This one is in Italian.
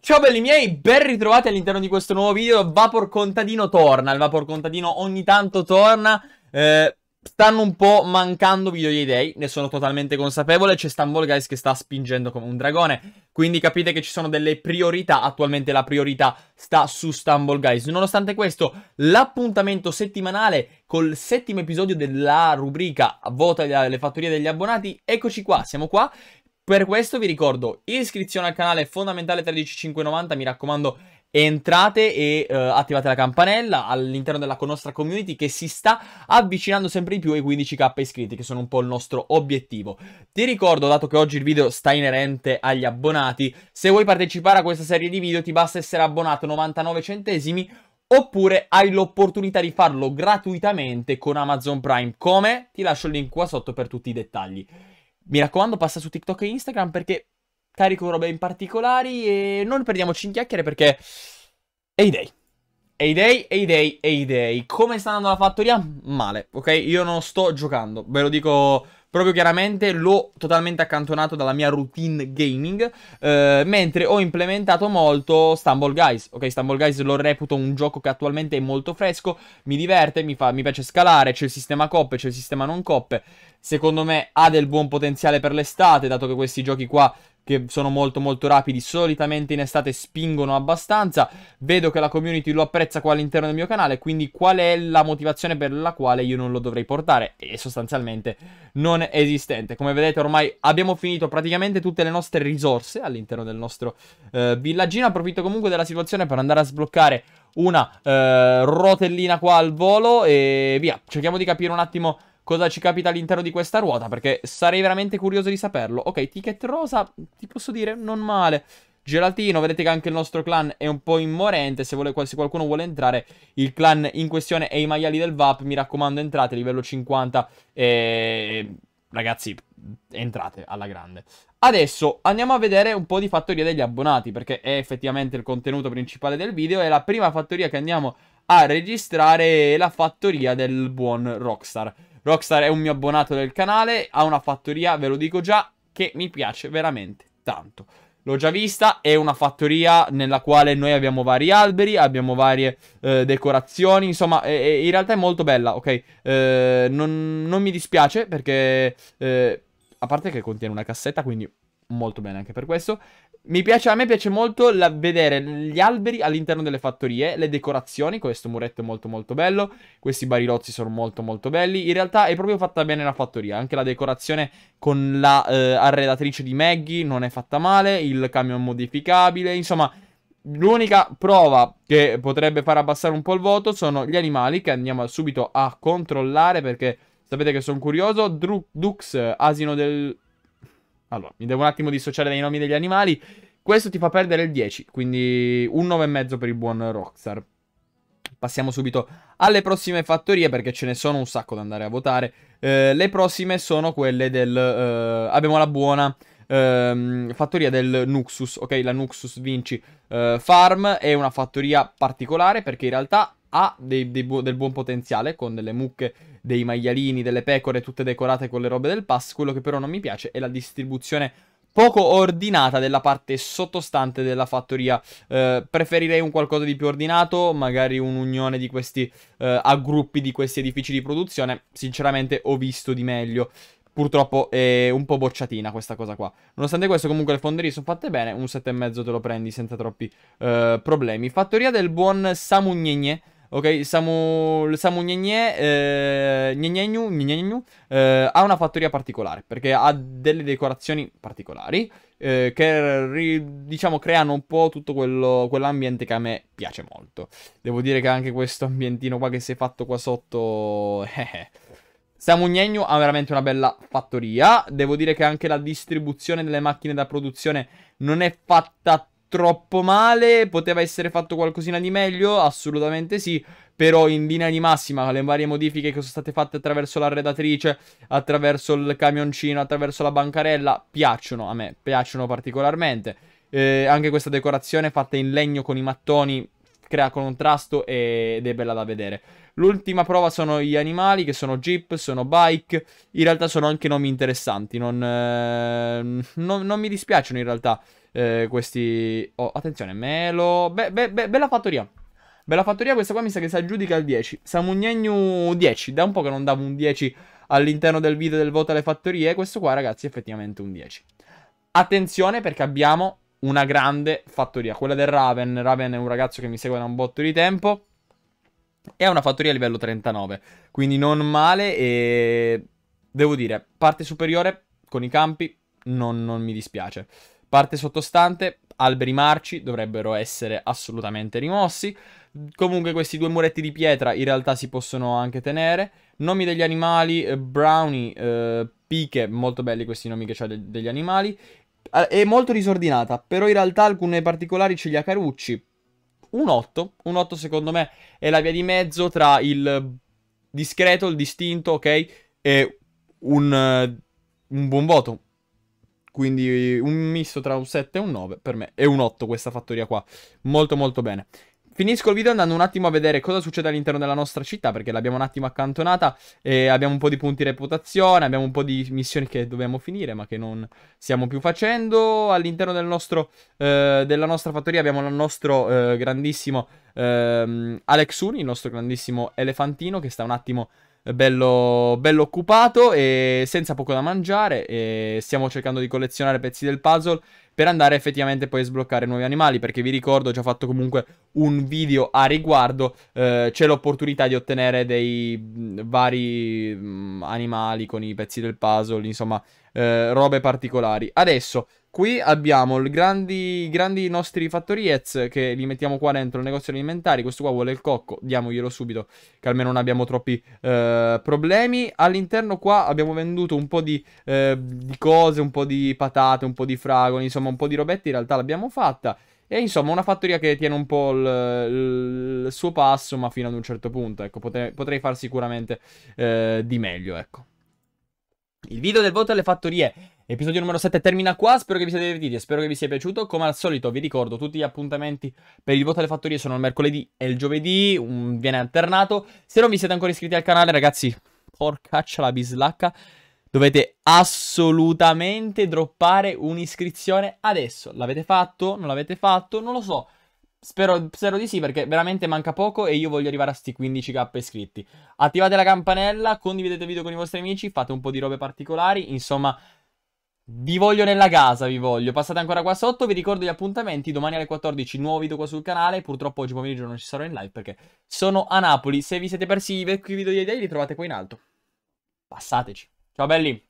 Ciao belli miei, ben ritrovati all'interno di questo nuovo video. Vapor Contadino torna, il Vapor Contadino ogni tanto torna. Eh, Stanno un po' mancando video dei dei, ne sono totalmente consapevole, c'è Stumble Guys che sta spingendo come un dragone, quindi capite che ci sono delle priorità, attualmente la priorità sta su Stumble Guys. Nonostante questo, l'appuntamento settimanale col settimo episodio della rubrica Vota le fattorie degli abbonati, eccoci qua, siamo qua, per questo vi ricordo iscrizione al canale fondamentale 13,590, mi raccomando entrate e uh, attivate la campanella all'interno della nostra community che si sta avvicinando sempre di più ai 15k iscritti che sono un po' il nostro obiettivo ti ricordo dato che oggi il video sta inerente agli abbonati se vuoi partecipare a questa serie di video ti basta essere abbonato 99 centesimi oppure hai l'opportunità di farlo gratuitamente con Amazon Prime come? ti lascio il link qua sotto per tutti i dettagli mi raccomando passa su TikTok e Instagram perché carico robe in particolari e non perdiamoci in chiacchiere perché... E i day. i day, e i day, e i day. Come sta andando la fattoria? Male, ok? Io non sto giocando, ve lo dico proprio chiaramente l'ho totalmente accantonato dalla mia routine gaming, eh, mentre ho implementato molto Stumble Guys. Ok, Stumble Guys lo reputo un gioco che attualmente è molto fresco, mi diverte, mi, fa, mi piace scalare, c'è il sistema coppe, c'è il sistema non coppe. Secondo me ha del buon potenziale per l'estate, dato che questi giochi qua che sono molto molto rapidi, solitamente in estate spingono abbastanza. Vedo che la community lo apprezza qua all'interno del mio canale, quindi qual è la motivazione per la quale io non lo dovrei portare? E sostanzialmente non non esistente. Come vedete ormai abbiamo finito praticamente tutte le nostre risorse all'interno del nostro eh, villaggino. Approfitto comunque della situazione per andare a sbloccare una eh, rotellina qua al volo e via. Cerchiamo di capire un attimo cosa ci capita all'interno di questa ruota perché sarei veramente curioso di saperlo. Ok, ticket rosa, ti posso dire, non male. Geraltino, vedete che anche il nostro clan è un po' immorente, se, vuole, se, qualcuno vuole entrare il clan in questione è i maiali del VAP, mi raccomando entrate, livello 50 e... Eh, ragazzi, entrate alla grande. Adesso andiamo a vedere un po' di fattoria degli abbonati, perché è effettivamente il contenuto principale del video, E la prima fattoria che andiamo a registrare, è la fattoria del buon Rockstar. Rockstar è un mio abbonato del canale, ha una fattoria, ve lo dico già, che mi piace veramente tanto. L'ho già vista, è una fattoria nella quale noi abbiamo vari alberi, abbiamo varie eh, decorazioni, insomma, è, è, in realtà è molto bella, ok? Eh, non, non, mi dispiace perché, eh, a parte che contiene una cassetta, quindi molto bene anche per questo. Mi piace, a me piace molto la, vedere gli alberi all'interno delle fattorie, le decorazioni, questo muretto è molto molto bello, questi barilozzi sono molto molto belli, in realtà è proprio fatta bene la fattoria, anche la decorazione con la eh, arredatrice di Maggie non è fatta male, il camion modificabile, insomma... L'unica prova che potrebbe far abbassare un po' il voto sono gli animali che andiamo subito a controllare perché sapete che sono curioso. Dru Dux, asino del allora, mi devo un attimo dissociare dai nomi degli animali. Questo ti fa perdere il 10, quindi un 9,5 per il buon Rockstar. Passiamo subito alle prossime fattorie perché ce ne sono un sacco da andare a votare. Eh, le prossime sono quelle del... Eh, abbiamo la buona ehm, fattoria del Nuxus, ok? La Nuxus Vinci eh, Farm è una fattoria particolare perché in realtà ha dei, dei bu- del buon potenziale con delle mucche, dei maialini, delle pecore tutte decorate con le robe del pass, quello che però non mi piace è la distribuzione poco ordinata della parte sottostante della fattoria. Eh, preferirei un qualcosa di più ordinato, magari un'unione di questi eh, aggruppi di questi edifici di produzione. Sinceramente ho visto di meglio. Purtroppo è un po' bocciatina questa cosa qua. Nonostante questo, comunque le fonderie sono fatte bene. Un 7,5 te lo prendi senza troppi eh, problemi. Fattoria del buon Samugnegné ok? Samu, Samu Gnegne, eh, Gnegnegnu, Gnegnegnu, eh, ha una fattoria particolare, perché ha delle decorazioni particolari, eh, che ri, diciamo creano un po' tutto quello, quell'ambiente che a me piace molto. Devo dire che anche questo ambientino qua che si è fatto qua sotto... Eh, eh, eh. Samugnegno ha veramente una bella fattoria. Devo dire che anche la distribuzione delle macchine da produzione non è fatta troppo male, poteva essere fatto qualcosina di meglio, assolutamente sì, però in linea di massima le varie modifiche che sono state fatte attraverso l'arredatrice, attraverso il camioncino, attraverso la bancarella, piacciono a me, piacciono particolarmente. Eh, anche questa decorazione fatta in legno con i mattoni crea contrasto ed è bella da vedere. L'ultima prova sono gli animali, che sono jeep, sono bike, in realtà sono anche nomi interessanti, non, eh, non, non mi dispiacciono in realtà eh, questi... Oh, attenzione, Melo... Be, be, be, bella fattoria, Bella fattoria, questa qua mi sa che si aggiudica al 10. Samugnegnu 10. Da un po' che non davo un 10 all'interno del video del voto alle fattorie. Questo qua, ragazzi, è effettivamente un 10. Attenzione perché abbiamo una grande fattoria. Quella del Raven. Raven è un ragazzo che mi segue da un botto di tempo. È una fattoria a livello 39. Quindi non male. E devo dire, parte superiore con i campi non, non mi dispiace. Parte sottostante, alberi marci dovrebbero essere assolutamente rimossi. Comunque questi due muretti di pietra in realtà si possono anche tenere. Nomi degli animali, eh, brownie, eh, piche, molto belli questi nomi che c'ha de- degli animali. Ah, è molto disordinata, però in realtà alcune particolari ce li ha Carucci. Un 8, un 8 secondo me è la via di mezzo tra il discreto, il distinto, ok, e un, eh, un buon voto. Quindi un misto tra un 7 e un 9 per me. E un 8 questa fattoria qua. Molto molto bene. Finisco il video andando un attimo a vedere cosa succede all'interno della nostra città, perché l'abbiamo un attimo accantonata e abbiamo un po' di punti reputazione, abbiamo un po' di missioni che dobbiamo finire, ma che non stiamo più facendo. All'interno del eh, della nostra fattoria abbiamo il nostro eh, grandissimo eh, Alexuni, il nostro grandissimo elefantino, che sta un attimo... Eh, bello, bello, occupato e senza poco da mangiare e stiamo cercando di collezionare pezzi del puzzle per andare effettivamente poi a sbloccare nuovi animali, perché vi ricordo ho già fatto comunque un video a riguardo, eh, c'è l'opportunità di ottenere dei mm, vari mm, animali con i pezzi del puzzle, insomma, eh, robe particolari. Adesso Qui abbiamo i grandi, grandi, nostri fattoriez che li mettiamo qua dentro il negozio alimentare. Questo qua vuole il cocco, diamoglielo subito, che almeno non abbiamo troppi eh, problemi. All'interno qua abbiamo venduto un po' di, eh, di, cose, un po' di patate, un po' di fragoni, insomma un po' di robette in realtà l'abbiamo fatta. E insomma una fattoria che tiene un po' il, il suo passo, ma fino ad un certo punto. Ecco, potrei, potrei far sicuramente eh, di meglio, ecco. Il video del voto alle fattorie Episodio numero 7 termina qua, spero che vi siate divertiti e spero che vi sia piaciuto. Come al solito vi ricordo tutti gli appuntamenti per il voto alle fattorie sono il mercoledì e il giovedì, un... viene alternato. Se non vi siete ancora iscritti al canale ragazzi, porcaccia la bislacca, dovete assolutamente droppare un'iscrizione adesso. L'avete fatto? Non l'avete fatto? Non lo so. Spero, spero, di sì perché veramente manca poco e io voglio arrivare a sti 15k iscritti. Attivate la campanella, condividete il video con i vostri amici, fate un po' di robe particolari, insomma vi voglio nella casa, vi voglio. Passate ancora qua sotto, vi ricordo gli appuntamenti. Domani alle 14, nuovo video qua sul canale. Purtroppo oggi pomeriggio non ci sarò in live perché sono a Napoli. Se vi siete persi i vecchi video di Idei li trovate qua in alto. Passateci. Ciao belli!